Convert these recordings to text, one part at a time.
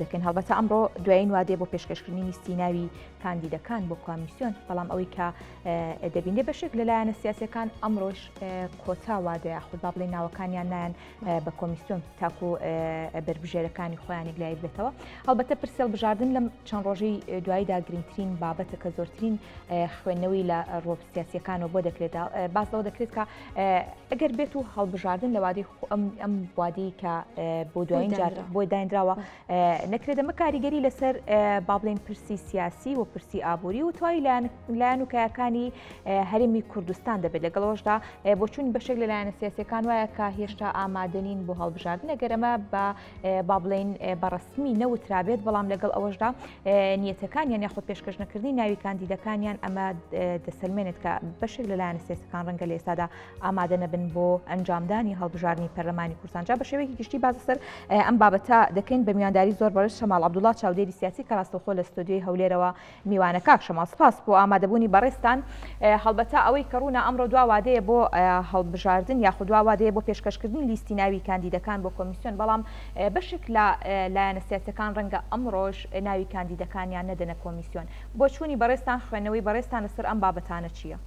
دەکەن هەڵبەتە ئەمڕۆ دوایین وادێ بۆ پێشکەشکردنی نیستیناوی کاندیدەکان بۆ کامیسیۆن بەڵام ئەوەی کە دەبینێ بەشێک لەلایەنە سیاسەکان ئەمڕۆژ کۆتا وادەیە خود با بڵێ ناوەکانیان نایەن بە کۆمیسیۆن تاکو بربژێرەکانی خۆیانێک لای بێتەوە هەڵبەتە پرسیل بژاردن لەم چەند ڕۆژەی دواییدا گرنگترین بابەتە کە زۆرترین خوێندنەوەی لە ڕۆپ سیاسەکانەوە بۆ دەکرێت باز لەوە دەکرێت کە ئەگەر بێت و هەڵبژاردن لەوادی ئەم وادی کە بۆ دوایین بۆی داینراوە نەکرێت ئەمە کاریگەری لەسەر با بڵێن پرسی سیاسی و پرسی ئابووری و توای لایەن وکایەکانی هەرمی کوردستان دەبێت لەگەڵەوەشدا بۆ چوون بەشێک لەلایەنە سیاسەکان وایە کە هێشتا ئامادەنین بۆ هەڵبژاردن نەگەرەمە بە با بڵێن بەڕسمی نەوترابێت بەڵام لەگەڵ ئەوەشدا نیەتەکان یان یاخود پێشکەشنەکردنی ناوی کاندیدەکانیان ئەمە دەسەلمێنێت کە بەشێک لەلایەن سیاسەکان ڕەنگە لە ئێستادا ئامادە نەبن بۆ ئەنجامدانی هەڵبژارنی پەرلەمانی کورسانجا بە شێوەیەکی گشتی بازسەر ئەم بابەتە دەکەین بە میانداری زۆر سەربەرش شەماڵ عبدوڵات چاودێری سیاسی کە ڕاستەخۆ لە ستۆدیۆی هەولێرەوە میوانە کاک شەما سپاس بۆ ئامادەبوونی بەڕێستان هەڵبەتا ئەوەی کەڕوونە ئەمڕۆ دواوادەیە بۆ هەڵبژاردن یاخود دواوادەیە بۆ پێشکەشکردنی لیستی ناوی کاندیدەکان بۆ کۆمیسیۆن بەڵام بەشێک لە لایەنە سیاسەکان ڕەنگە ئەمڕۆژ ناوی کاندیدەکانیان نەدەنە کۆمیسیۆن بۆ چوونی بەڕێستان خوێنەوەی بەڕێستان لەسەر ئەم بابەتانە چییە؟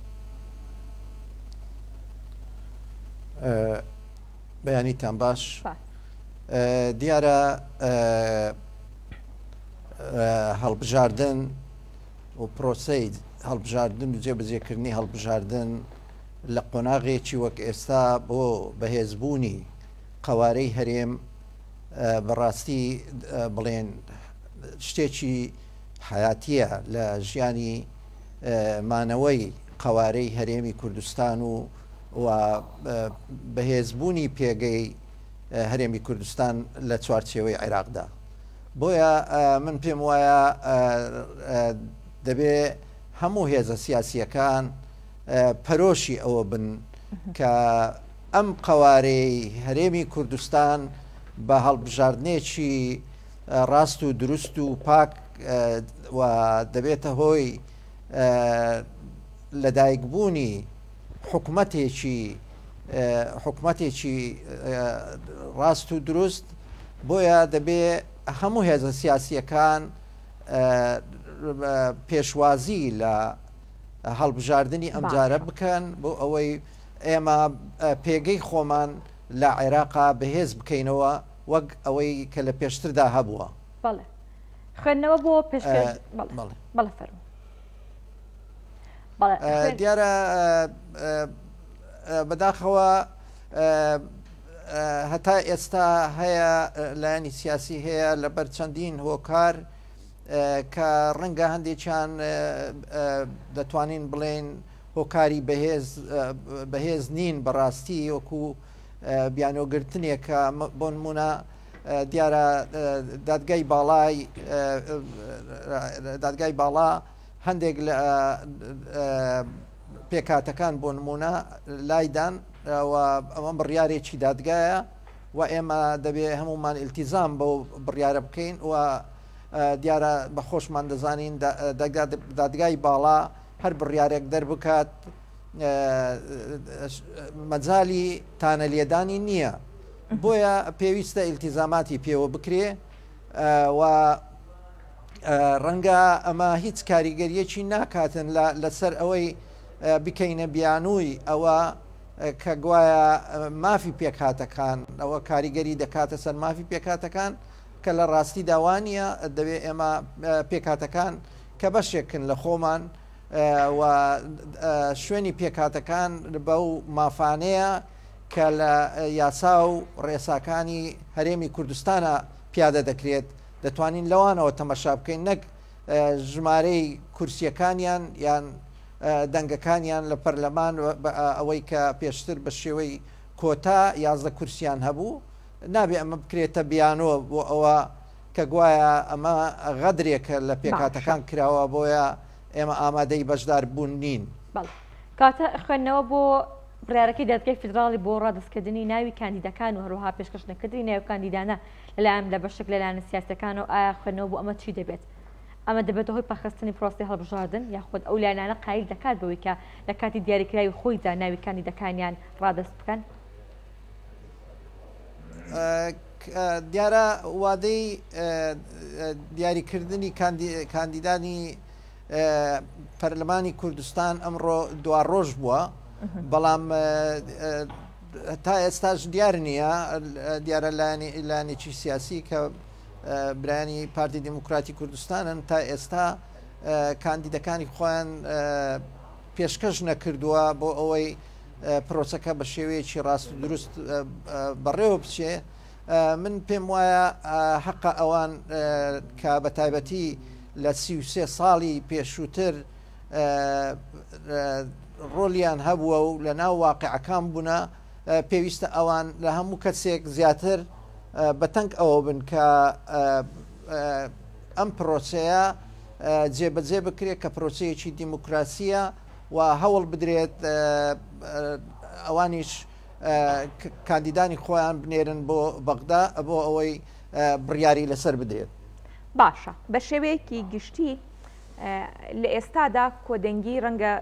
بەیانیتان باش دیارە هەڵبژاردن و پرۆسەید هەڵبژاردن و جێبجێکردنی هەڵبژاردن لە قۆناغێکی وەک ئێستا بۆ بەهێزبوونی قوارەی هەرێم بەڕاستی بڵێن شتێکی حیاتیە لە ژیانی مانەوەی قوارەی هەرێمی کوردستان و بەهێزبوونی پێگەی هەرێمی کوردستان لە چوارچێوەی عێراقدا بۆیە من پێم وایە دەبێ هەموو هێزە سیاسیەکان پەرۆشی ئەوە بن کە ئەم قوارەی هەرێمی کوردستان بە هەڵبژاردنێکی ڕاست و دروست و پاک دەبێتە هۆی لەدایکبوونی حکوومەتێکی حکوومەتێکی ڕاست و دروست بۆیە دەبێ هەموو هێزە سیاسیەکان پێشوازی لە هەڵبژاردننی ئەمجارە بکەن بۆ ئەوەی ئێمە پێگەی خۆمان لە عێراقا بەهێز بکەینەوە وەک ئەوەی کە لە پێشتردا هەبووە خوێندنەوە بۆ پێش بەڵە دیارە بەداخەوە هەتا ئێستا هەیە لایەنی سیاسی هەیە لەبەر چەندین هۆکار کە ڕەنگە هەندێکیان دەتوانین بڵێن هۆکاری بەهێز نین بەڕاستی وەکو بیانۆگرتنێکە بۆ نمونە دیارە دادگای باڵای دادگای باڵا هەندێک پێکاتەکان بۆ نمونە لایدان ئەمە بڕیارێکی دادگایە و ئێمە دەبێت هەمومان ئلتیزام بەو بڕیاە بکەین و دیارە بە خۆشمان دەزانین دادگای باڵا هەر بڕیارێک دەربکات مەجای تانە لێدانی نییە بۆیە پێویستە ئلتیزاماتی پێوە بکرێ و ڕەنگە ئەمە هیچ کاریگەریەکی ناکاتن لەسەر ئەوەی بکەینە بیانووی ئەوە کە گوایە مافی پێکهاتەکان ئەوە کاریگەری دەکاتە سەر مافی پێکاتەکان کە لە ڕاستی داوانە دەوێت ئێمە پێکاتەکان کە بەشێکن لە خۆمان شوێنی پێکاتەکان بەو مافانەیە کە لە یاسا و ڕێساکانی هەرێمی کوردستانە پیادە دەکرێت دەتوانین لەوانەوە تەمەشا بکەین نەک ژمارەی کورسیەکانیان یان دەنگەکانیان لە پەرلەمان ئەوەی کە پێشتر بە شێوەی کۆتا یازدە کورسیان هەبوو نابێ ئەمە بکرێتە بیانەوە بۆ ئەوە کە گوایە ئەمە غەدرێکە لە پێکاتەکان کراوە بۆیە ئێمە ئامادەی بەشدار بوون نین کاتە خوێندنەوە بۆ برارەکەی دەستگەی فدراڵی بۆ ڕادستکردنی ناوی کاندیدەکان و هەروها پێشکەشنەکردی ناو کاندیدانە لەلایەن لە بەشک لەلایەن سیاسەکان و ئایا خوێندنەوە بۆ ئەمە چی دەبێت ئەمە دەبێتە هۆی پەخستنی فرۆستی هەڵبژاردن یاخود ئەو لایانانە قایل دەکات بەوەی کە لە کاتی دیاریکراوی خۆیدا ناویکانی دەکانیان ڕادست بکەن دیارە وادەی دیاریکردنی کاندیدانی پەرلەمانی کوردستان ئەمڕۆ دوا ڕۆژ بووە بەڵام تا ئێستاش دیار نییە دیارە لایەنێکی سیاسی کە برانی پارتی دموکراتی کوردستانن تا ئێستا کاندیدەکانی خۆیان پێشکەش نەکردووە بۆ ئەوەی پرۆسەکە بە شێوەیەکی ڕاست و دروست بەڕێوە بچێ من پێم وایە حەقە ئەوان کە بە تایبەتی لە سیوسێ ساڵی پێشووتر ڕۆلیان هەبووە و لە ناو واقعەکان بوون پێویستە ئەوان لە هەموو کەسێک زیاتر بەتەنگ ئەوە بن کە ئەم پرۆسەیە جێبەجێ بکرێت کە پرۆسەیەکی دیموکراسیە و هەوڵ بدرێت ئەوانیش کاندیدانی خۆیان بنێرن بۆ بەغدا بۆ ئەوەی بڕیاری لەسەر بدرێت باشە بە شێوەیەکی گشتی لە ئێستادا کۆدەنگی ڕەنگە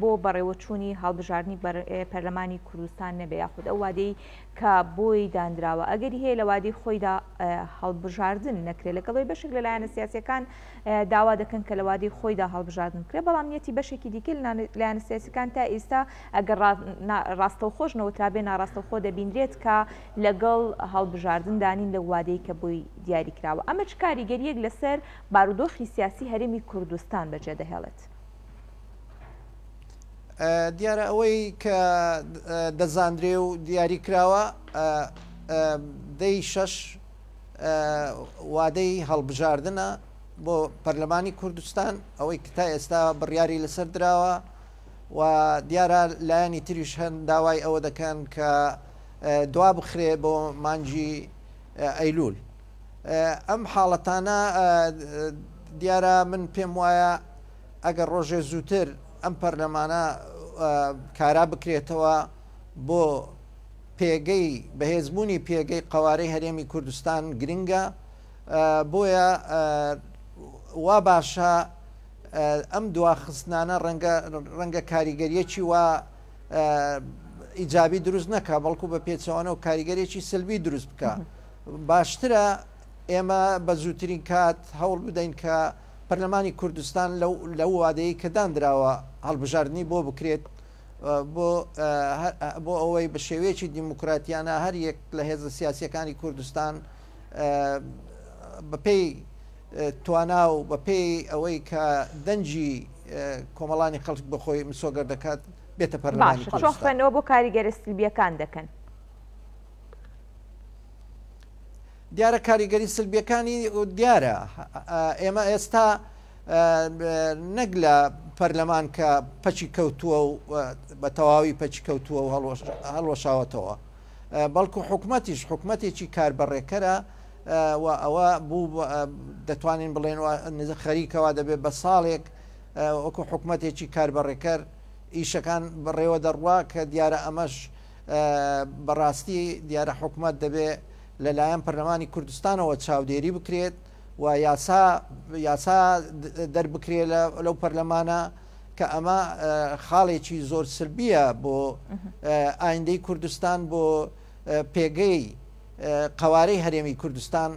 بۆ بەڕێوەچوونی هەڵبژارنی پەرلەمانی کوردستان نەبێ یاخود ئەو وادەی کە بۆی دانراوە ئەگەری هەیە لە وادی خۆیدا هەڵبژاردن نەکرێت لەگەڵی بەشێک لەلایەنە سیاسەکان داوا دەکەن کە لە وادی خۆیدا هەڵبژاردن کرێ بەڵام نیەتی بەشێکی دیکە لایەنە سیاسەکان تا ئێستا ئەگەر ڕاستەوخۆشنەوە تابێ ناڕاستەخۆ دەبینرێت کە لەگەڵ هەڵبژاردن دانین لە وادەی کە بۆی دیاریکراوە ئەمە چ کاریگەریەک لەسەر بارودۆخی سیاسی هەرمی کوردستان بەجێدەهێڵێت. دیارە ئەوەی کە دەزاندرێ و دیاری کراوە دەی شەش وادەی هەڵبژاردنە بۆ پەرلەمانی کوردستان ئەوەی کتا ئێستا بڕیاری لەسەر درراوە و دیارە لایەنی تریش هەند داوای ئەوە دەکەن کە دوا بخرێ بۆ مانجی ئەیلول ئەم حاڵەتانە دیارە من پێم وایە ئەگەر ڕۆژێ زووتر ئەم پەرلەمانە کارا بکرێتەوە بۆ پێگەی بەهێزبوونی پێگەی قوارەی هەرێمی کوردستان گرنگە بۆیە وا باشە ئەم دواخستانە ڕەنگە کاریگەریەکی وا ئیجابی دروست نەکە بەڵکو بە پێچەوانە و کاریگەرێکی سلبی دروست بکە باشترە ئێمە بە زووترین کات هەوڵ بدەین کە پەرلەمانی کوردستان لەو وادەیە کە دانراوە هەڵبژاردننی بۆ بکرێت بۆ بۆ ئەوەی بە شێوەیەکی دیموکراتیانە هەر یەک لە هێز سیاسیەکانی کوردستان بەپی توانا و بەپی ئەوەی کە دەنجی کۆمەڵانی خەڵک بخۆی مسۆگەر دەکات بێتە پەرلمانی خوێنەوە بۆ کاریگەرە سلبیەکان دەکەن. دیارە کاریگەری سلبیەکانی دیارە ئێمە ئێستا نەک لە پەرلەمان کە پەچی کەوتووە و بە تەواوی پەچی کەوتووە و هەڵۆشاوەتەوە بەڵکو حکوومەتیش حکوومەتێکی کاربڕێکەرە و ئەوە بوو دەتوانین بڵێن خەریکەوە دەبێت بە ساڵێک وەکو حکوومەتێکی کاربڕێکەر ئیشەکان بڕێوە دەڕوا کە دیارە ئەمەش بەڕاستی دیارە حکوومەت دەبێت لەلایەن پەرلەمانی کوردستانەوە چاودێری بکرێت و یاسا یاسا دەربکرێت لەو پەرلەمانە کە ئەمە خاڵێکی زۆر سربیە بۆ ئایندەی کوردستان بۆ پێگەی قوارەی هەرێمی کوردستان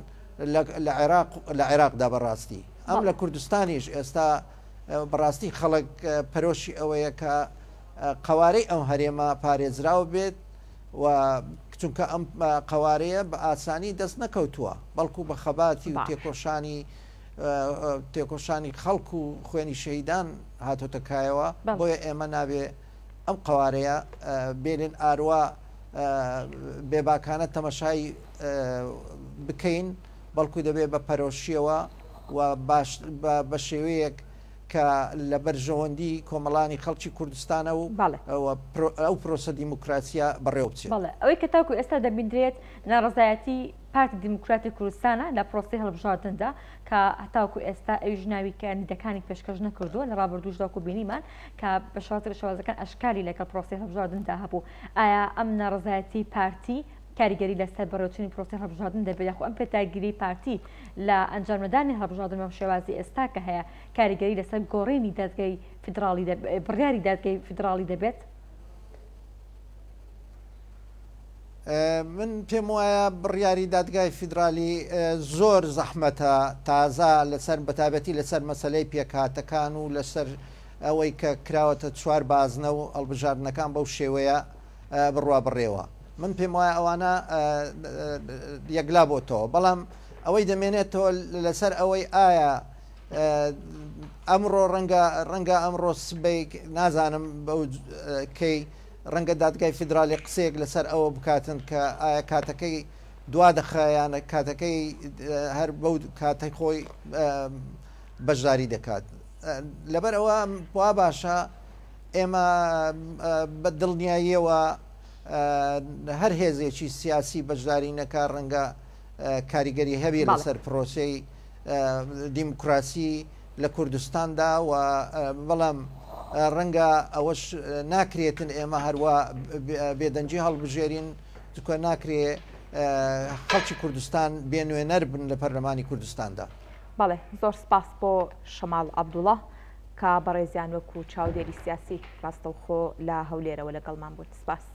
لە عێراقدا بەڕاستی ئەم لە کوردستانیش ئێستا بەڕاستی خەڵک پەرۆشی ئەوەیە کە قوارەی ئەم هەرێمە پارێزراو بێت و چونکە ئەم قوارەیە بە ئاسانی دەست نەکەوتووە بەڵکو بە خەباتی و تێکۆشانی تێکۆشانی خەڵکو و خوێنی شەیدان هاتۆتەکایەوە بۆیە ئێمە نابێ ئەم قوارەیە بێنن ئاروا بێباکانە تەمەشای بکەین بەڵکو دەبێت بە پەرۆشیەوە و بە شێوەیەک کە لە بەرژەوەندی کۆمەڵانی خەڵکی کوردستانە و ئەو پرۆسە دیموکراتیا بەڕێوە بچێت ئەوەی کە تاکو ئێستا دەبیندرێت ناڕزایەتی پارتی دیموکراتی کوردستانە لە پرۆسی هەڵبژاتندا کە هەتاوکو ئێستا ئەوی ژناوی کە نیدەکانی پێشکەش نەکردووە لە ڕابردوشداکو بینیمان کە بە شاتر شوازەکان ئەشکالی لەکە پرۆسی هەڵبژاردندا هەبوو ئایا ئەم ناڕزایەتی پارتی کاریگەری لەسەر بەڕۆچنی پرۆسی هەبژادن دەبێت یاخو ئەم پێتاگیری پارتی لە ئەنجامدانی هەبژادن مەم شێوازی ئێستا کە هەیە کاریگەری لەسەر گۆڕێنی دادگەی فدرالی بڕیاری دادگەی فدرالی دەبێت من پێم وایە بڕیاری دادگای فیدرالی زۆر زەحمەتە تازا لەسەر بەتابەتی لەسەر مەسلەی پێکاتەکان و لەسەر ئەوەی کە کراوەتە چوار بازنە و ئەڵبژاردنەکان بەو شێوەیە بڕوا بڕێوە من پێم وایە ئەوانە یەکلا بۆتەوە بەڵام ئەوەی دەمێنێتەوە لەسەر ئەوەی ئایا ئەمڕۆ ڕەنگە ڕەنگە ئەمڕۆ سبەی نازانم بەو کەی ڕەنگە دادگای فیدراالی قسەیەک لەسەر ئەوە بکاتن کە ئایا کاتەکەی دوا دەخیانە کاتەکەی هەر بەو کاتەی خۆی بەشداری دەکات. لەبەر ئەوە وا باشە ئێمە بە دڵنیاییەوە هەر هێزێکی سیاسی بەشدارینەکە ڕەنگە کاریگەری هەبی لەسەر پرۆسی دیموکراسی لە کوردستاندا و بەڵام ڕەنگە ئەوەش ناکرێتن ئێمە هەروە بێدەنجی هەڵبژێرین دکۆ ناکرێت خەڵکی کوردستان بێ نوێنەر بن لە پەرلەمانی کوردستاندا. بەڵێ زۆر سپاس بۆ شەمال عبدوڵە کە بەڕێزیان وەکو چاودێری سیاسی ڕاستەوخۆ لە هەولێرەوە لەگەڵمان بوو سپاس.